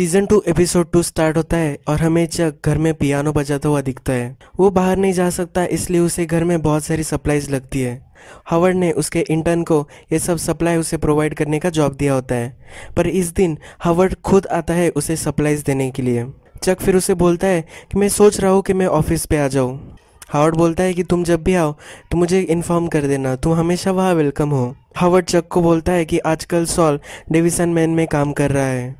season two episode two start होता है और हमें चक घर में पियानो बजाता हुआ दिखता है वो बाहर नहीं जा सकता इसलिए उसे घर में बहुत सारी सप्लाईज लगती है हावर्ड ने उसके इंटर्न को ये सब सप्लाई उसे प्रोवाइड करने का जॉब दिया होता है पर इस दिन हावर्ड खुद आता है उसे सप्लाईज देने के लिए चक फिर उसे बोलता है कि मैं सोच रहा हूँ कि मैं ऑफिस पे आ जाऊँ हावर्ड बोलता है कि तुम जब भी आओ तो मुझे इन्फॉर्म कर देना तुम हमेशा वहाँ वेलकम हो हावर्ड चक को बोलता है कि आजकल सॉल डेविसन मैन में काम कर रहा है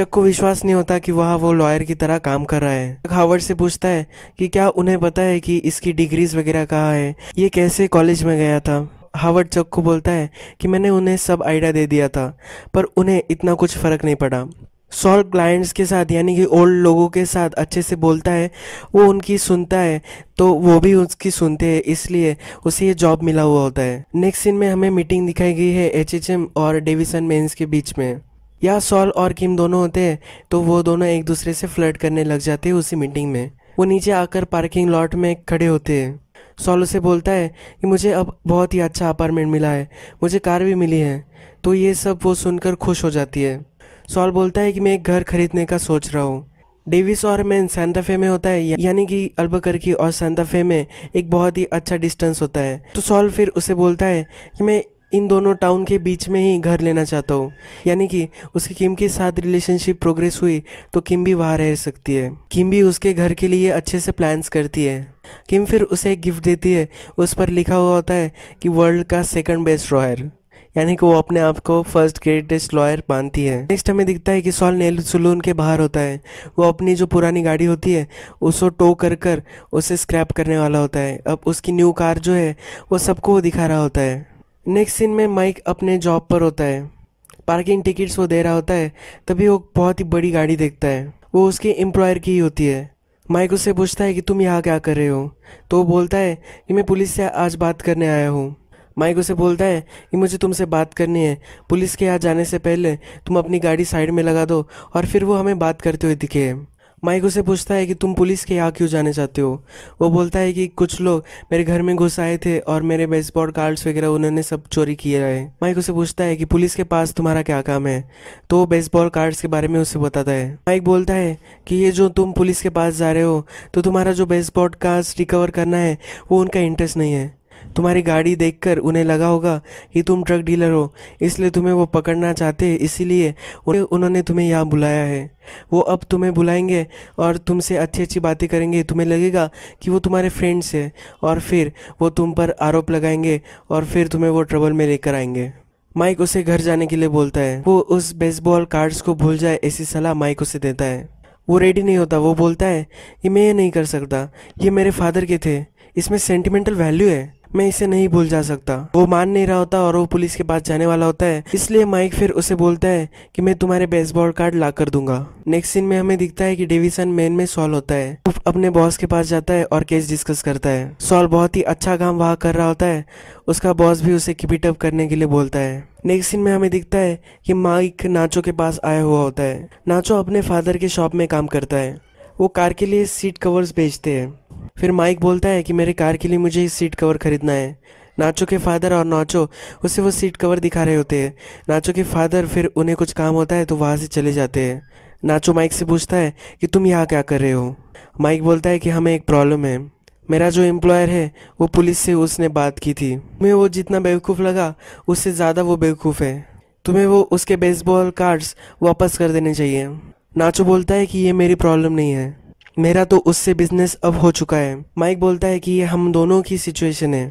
चक को विश्वास नहीं होता कि वह वो लॉयर की तरह काम कर रहा है चक हावर्ड से पूछता है कि क्या उन्हें पता है कि इसकी डिग्रीज वगैरह कहाँ है ये कैसे कॉलेज में गया था हावर्ड चक को बोलता है कि मैंने उन्हें सब आइडिया दे दिया था पर उन्हें इतना कुछ फ़र्क नहीं पड़ा सॉल क्लाइंट्स के साथ यानी कि ओल्ड लोगों के साथ अच्छे से बोलता है वो उनकी सुनता है तो वो भी उसकी सुनते हैं इसलिए उसे ये जॉब मिला हुआ होता है नेक्स्ट सीन में हमें मीटिंग दिखाई गई है एच और डेविसन मेन्स के बीच में या सॉल और किम दोनों होते तो वो दोनों एक दूसरे से फ्लर्ट करने लग जाते उसी मीटिंग में वो नीचे आकर पार्किंग लॉट में खड़े होते हैं सॉल उसे बोलता है कि मुझे अब बहुत ही अच्छा अपार्टमेंट मिला है मुझे कार भी मिली है तो ये सब वो सुनकर खुश हो जाती है सॉल बोलता है कि मैं एक घर खरीदने का सोच रहा हूँ डेविस और मैन सैंताफे में होता है यानी कि अल्बकरकी और सैंताफे में एक बहुत ही अच्छा डिस्टेंस होता है तो सॉल फिर उसे बोलता है कि मैं इन दोनों टाउन के बीच में ही घर लेना चाहता हूँ यानी कि उसकी किम के साथ रिलेशनशिप प्रोग्रेस हुई तो किम भी वहाँ रह सकती है किम भी उसके घर के लिए अच्छे से प्लान्स करती है किम फिर उसे एक गिफ्ट देती है उस पर लिखा हुआ होता है कि वर्ल्ड का सेकंड बेस्ट रॉयर यानी कि वो अपने आप को फर्स्ट ग्रेटेस्ट लॉयर मानती है नेक्स्ट हमें दिखता है कि सॉल नेल सलून के बाहर होता है वो अपनी जो पुरानी गाड़ी होती है उसको टो कर कर उसे स्क्रैप करने वाला होता है अब उसकी न्यू कार जो है वो सबको दिखा रहा होता है नेक्स्ट सीन में माइक अपने जॉब पर होता है पार्किंग टिकट्स वो दे रहा होता है तभी वो बहुत ही बड़ी गाड़ी देखता है वो उसके एम्प्लॉयर की ही होती है माइक उससे पूछता है कि तुम यहाँ क्या कर रहे हो तो वो बोलता है कि मैं पुलिस से आज बात करने आया हूँ माइक उसे बोलता है कि मुझे तुमसे बात करनी है पुलिस के यहाँ जाने से पहले तुम अपनी गाड़ी साइड में लगा दो और फिर वो हमें बात करते हुए दिखे माइक उसे पूछता है कि तुम पुलिस के यहाँ क्यों जाने चाहते हो वो बोलता है कि कुछ लोग मेरे घर में घुस आए थे और मेरे बेसबॉल कार्ड्स वगैरह उन्होंने सब चोरी किए रहे माइक उसे पूछता है कि पुलिस के पास तुम्हारा क्या काम है तो वो बेसबॉल कार्ड्स के बारे में उसे बताता है माइक बोलता है कि ये जो तुम पुलिस के पास जा रहे हो तो तुम्हारा जो बेसबॉल कार्ड्स रिकवर करना है वो उनका इंटरेस्ट नहीं है तुम्हारी गाड़ी देखकर उन्हें लगा होगा कि तुम ट्रक डीलर हो इसलिए तुम्हें वो पकड़ना चाहते हैं इसीलिए उन्होंने तुम्हें यहाँ बुलाया है वो अब तुम्हें बुलाएंगे और तुमसे अच्छी अच्छी बातें करेंगे तुम्हें लगेगा कि वो तुम्हारे फ्रेंड्स हैं और फिर वो तुम पर आरोप लगाएंगे और फिर तुम्हें वो ट्रबल में लेकर आएंगे माइक उसे घर जाने के लिए बोलता है वो उस बेसबॉल कार्ड्स को भूल जाए ऐसी सलाह माइक उसे देता है वो रेडी नहीं होता वो बोलता है कि मैं ये नहीं कर सकता ये मेरे फादर के थे इसमें सेंटिमेंटल वैल्यू है मैं इसे नहीं भूल जा सकता वो मान नहीं रहा होता और वो पुलिस के पास जाने वाला होता है इसलिए माइक फिर उसे बोलता है कि मैं तुम्हारे बेसबॉल कार्ड ला कर दूंगा नेक्स्ट सीन में हमें दिखता है कि डेविसन मेन में सॉल होता है वो अपने बॉस के पास जाता है और केस डिस्कस करता है सॉल बहुत ही अच्छा काम वहाँ कर रहा होता है उसका बॉस भी उसे किपिटअप करने के लिए बोलता है नेक्स्ट सीन में हमें दिखता है कि माइक नाचो के पास आया हुआ होता है नाचो अपने फादर के शॉप में काम करता है वो कार के लिए सीट कवर्स बेचते हैं फिर माइक बोलता है कि मेरे कार के लिए मुझे सीट कवर खरीदना है नाचो के फादर और नाचो उसे वो सीट कवर दिखा रहे होते हैं नाचो के फादर फिर उन्हें कुछ काम होता है तो वहाँ से चले जाते हैं नाचो माइक से पूछता है कि तुम यहाँ क्या कर रहे हो माइक बोलता है कि हमें एक प्रॉब्लम है मेरा जो एम्प्लॉयर है वो पुलिस से उसने बात की थी मैं वो जितना बेवकूफ़ लगा उससे ज़्यादा वो बेवकूफ़ है तुम्हें वो उसके बेसबॉल कार्ड्स वापस कर देने चाहिए नाचो बोलता है कि ये मेरी प्रॉब्लम नहीं है मेरा तो उससे बिजनेस अब हो चुका है माइक बोलता है कि ये हम दोनों की सिचुएशन है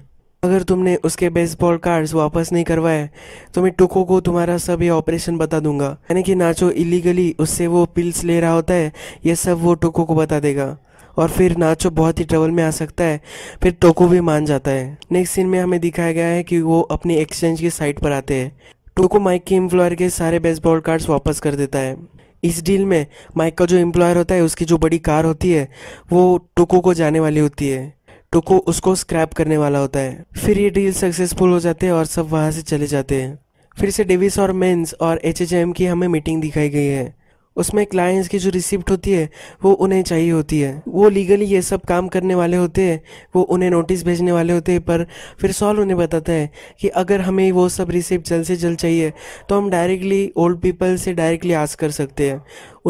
अगर तुमने उसके बेसबॉल कार्ड्स वापस नहीं करवाए तो मैं टुको को तुम्हारा सब ये ऑपरेशन बता दूंगा यानी कि नाचो इलीगली उससे वो पिल्स ले रहा होता है ये सब वो टुको को बता देगा और फिर नाचो बहुत ही ट्रबल में आ सकता है फिर टोको भी मान जाता है नेक्स्ट सीन में हमें दिखाया गया है कि वो अपनी एक्सचेंज की साइट पर आते हैं टोको माइक के एम्प्लॉयर के सारे बेसबॉल कार्ड्स वापस कर देता है इस डील में माइक का जो एम्प्लॉयर होता है उसकी जो बड़ी कार होती है वो टोको को जाने वाली होती है टोको उसको स्क्रैप करने वाला होता है फिर ये डील सक्सेसफुल हो जाते हैं और सब वहाँ से चले जाते हैं फिर से डेविस और मेन्स और एच की हमें मीटिंग दिखाई गई है उसमें क्लाइंट्स की जो रिसिप्ट होती है वो उन्हें चाहिए होती है वो लीगली ये सब काम करने वाले होते हैं वो उन्हें नोटिस भेजने वाले होते हैं पर फिर सॉल उन्हें बताता है कि अगर हमें वो सब रिसिप्ट जल्द से जल्द चाहिए तो हम डायरेक्टली ओल्ड पीपल से डायरेक्टली आस कर सकते हैं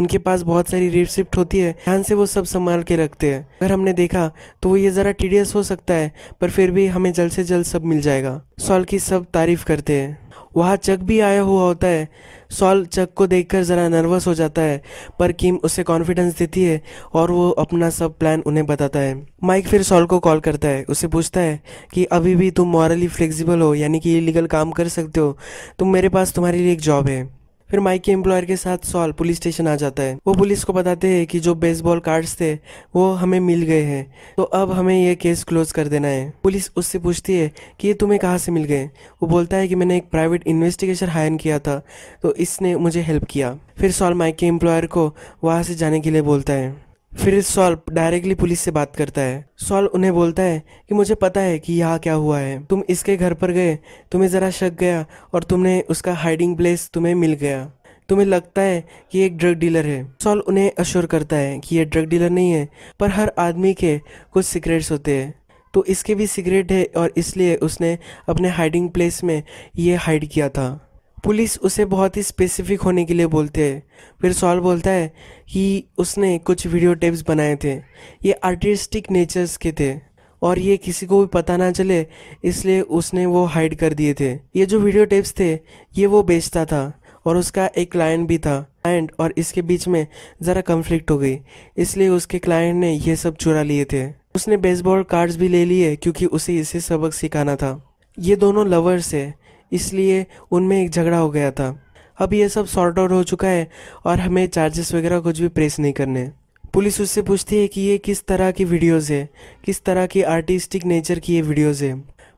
उनके पास बहुत सारी रिसिप्ट होती है ध्यान से वो सब संभाल के रखते हैं अगर हमने देखा तो वो ये ज़रा टीडियस हो सकता है पर फिर भी हमें जल्द से जल्द सब मिल जाएगा सॉल की सब तारीफ करते हैं वहाँ चक भी आया हुआ होता है सॉल चक को देखकर ज़रा नर्वस हो जाता है पर किम उसे कॉन्फिडेंस देती है और वो अपना सब प्लान उन्हें बताता है माइक फिर सॉल को कॉल करता है उसे पूछता है कि अभी भी तुम मॉरली फ्लेक्सिबल हो यानी कि इलीगल काम कर सकते हो तुम मेरे पास तुम्हारे लिए एक जॉब है फिर माइक के एम्प्लॉयर के साथ सॉल पुलिस स्टेशन आ जाता है वो पुलिस को बताते हैं कि जो बेसबॉल कार्ड्स थे वो हमें मिल गए हैं तो अब हमें ये केस क्लोज कर देना है पुलिस उससे पूछती है कि ये तुम्हें कहाँ से मिल गए वो बोलता है कि मैंने एक प्राइवेट इन्वेस्टिगेशन हायर किया था तो इसने मुझे हेल्प किया फिर सॉल माइक के एम्प्लॉयर को वहाँ से जाने के लिए बोलता है फिर सॉल्व डायरेक्टली पुलिस से बात करता है सॉल्व उन्हें बोलता है कि मुझे पता है कि यहाँ क्या हुआ है तुम इसके घर पर गए तुम्हें ज़रा शक गया और तुमने उसका हाइडिंग प्लेस तुम्हें मिल गया तुम्हें लगता है कि एक ड्रग डीलर है सॉल उन्हें अश्योर करता है कि यह ड्रग डीलर नहीं है पर हर आदमी के कुछ सिगरेट्स होते हैं तो इसके भी सिगरेट है और इसलिए उसने अपने हाइडिंग प्लेस में ये हाइड किया था पुलिस उसे बहुत ही स्पेसिफिक होने के लिए बोलते हैं फिर सॉल बोलता है कि उसने कुछ वीडियो टेप्स बनाए थे ये आर्टिस्टिक नेचर्स के थे और ये किसी को भी पता ना चले इसलिए उसने वो हाइड कर दिए थे ये जो वीडियो टेप्स थे ये वो बेचता था और उसका एक क्लाइंट भी था क्लाइंट और इसके बीच में ज़रा कन्फ्लिक्ट हो गई इसलिए उसके क्लाइंट ने ये सब चुरा लिए थे उसने बेसबॉल कार्ड्स भी ले लिए क्योंकि उसे इसे सबक सिखाना था ये दोनों लवर्स है इसलिए उनमें एक झगड़ा हो गया था अब ये सब सॉर्ट आउट हो चुका है और हमें चार्जेस वगैरह कुछ भी प्रेस नहीं करने पुलिस उससे पूछती है कि ये किस तरह की वीडियोस है किस तरह की आर्टिस्टिक नेचर की ये वीडियोस है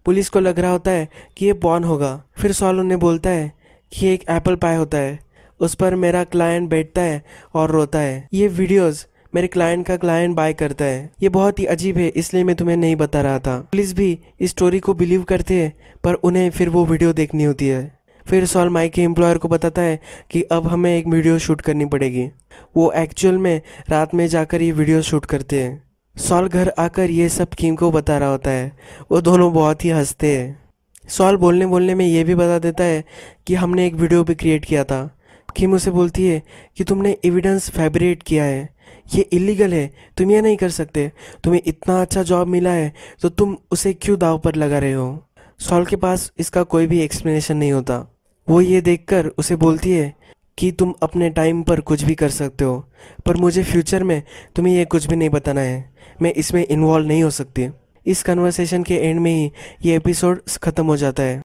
पुलिस को लग रहा होता है कि ये पॉन होगा फिर सॉल उन्हें बोलता है कि एक एप्पल पाए होता है उस पर मेरा क्लाइंट बैठता है और रोता है ये वीडियोज मेरे क्लाइंट का क्लाइंट बाय करता है ये बहुत ही अजीब है इसलिए मैं तुम्हें नहीं बता रहा था पुलिस भी इस स्टोरी को बिलीव करते हैं पर उन्हें फिर वो वीडियो देखनी होती है फिर सॉल माइक के एम्प्लॉयर को बताता है कि अब हमें एक वीडियो शूट करनी पड़ेगी वो एक्चुअल में रात में जाकर ये वीडियो शूट करते हैं सॉल घर आकर ये सब किम को बता रहा होता है वो दोनों बहुत ही हंसते हैं सॉल बोलने बोलने में ये भी बता देता है कि हमने एक वीडियो भी क्रिएट किया था किम उसे बोलती है कि तुमने एविडेंस फेब्रिएट किया है ये इलीगल है तुम ये नहीं कर सकते तुम्हें इतना अच्छा जॉब मिला है तो तुम उसे क्यों दाव पर लगा रहे हो सॉल के पास इसका कोई भी एक्सप्लेनेशन नहीं होता वो ये देखकर उसे बोलती है कि तुम अपने टाइम पर कुछ भी कर सकते हो पर मुझे फ्यूचर में तुम्हें यह कुछ भी नहीं बताना है मैं इसमें इन्वॉल्व नहीं हो सकती इस कन्वर्सेशन के एंड में ही ये एपिसोड ख़त्म हो जाता है